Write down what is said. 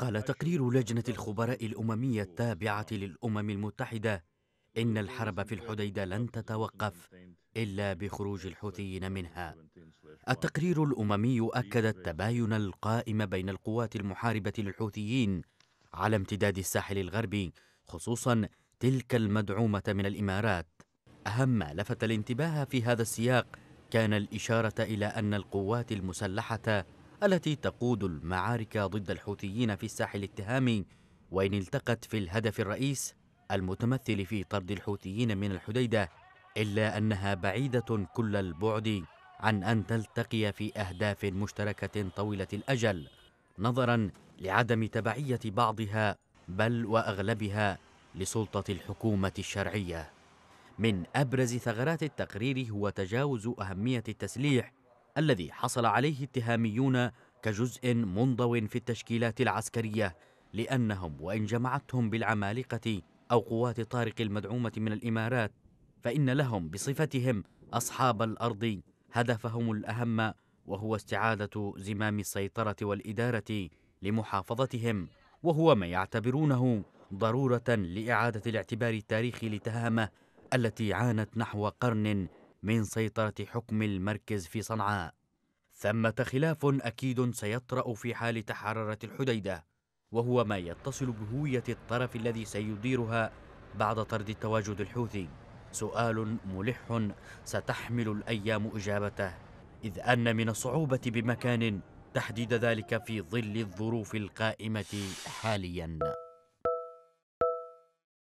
قال تقرير لجنة الخبراء الأممية التابعة للأمم المتحدة إن الحرب في الحديدة لن تتوقف إلا بخروج الحوثيين منها التقرير الأممي أكد التباين القائم بين القوات المحاربة للحوثيين على امتداد الساحل الغربي خصوصا تلك المدعومة من الإمارات أهم ما لفت الانتباه في هذا السياق كان الإشارة إلى أن القوات المسلحة التي تقود المعارك ضد الحوثيين في الساحل التهامي وإن التقت في الهدف الرئيس المتمثل في طرد الحوثيين من الحديدة إلا أنها بعيدة كل البعد عن أن تلتقي في أهداف مشتركة طويلة الأجل نظرا لعدم تبعية بعضها بل وأغلبها لسلطة الحكومة الشرعية من أبرز ثغرات التقرير هو تجاوز أهمية التسليح الذي حصل عليه اتهاميون كجزء منضو في التشكيلات العسكرية لأنهم وإن جمعتهم بالعمالقة أو قوات طارق المدعومة من الإمارات فإن لهم بصفتهم أصحاب الأرض هدفهم الأهم وهو استعادة زمام السيطرة والإدارة لمحافظتهم وهو ما يعتبرونه ضرورة لإعادة الاعتبار التاريخي لتهامة التي عانت نحو قرن من سيطرة حكم المركز في صنعاء ثمة خلاف أكيد سيطرأ في حال تحررت الحديدة وهو ما يتصل بهوية الطرف الذي سيديرها بعد طرد التواجد الحوثي سؤال ملح ستحمل الأيام إجابته إذ أن من الصعوبة بمكان تحديد ذلك في ظل الظروف القائمة حالياً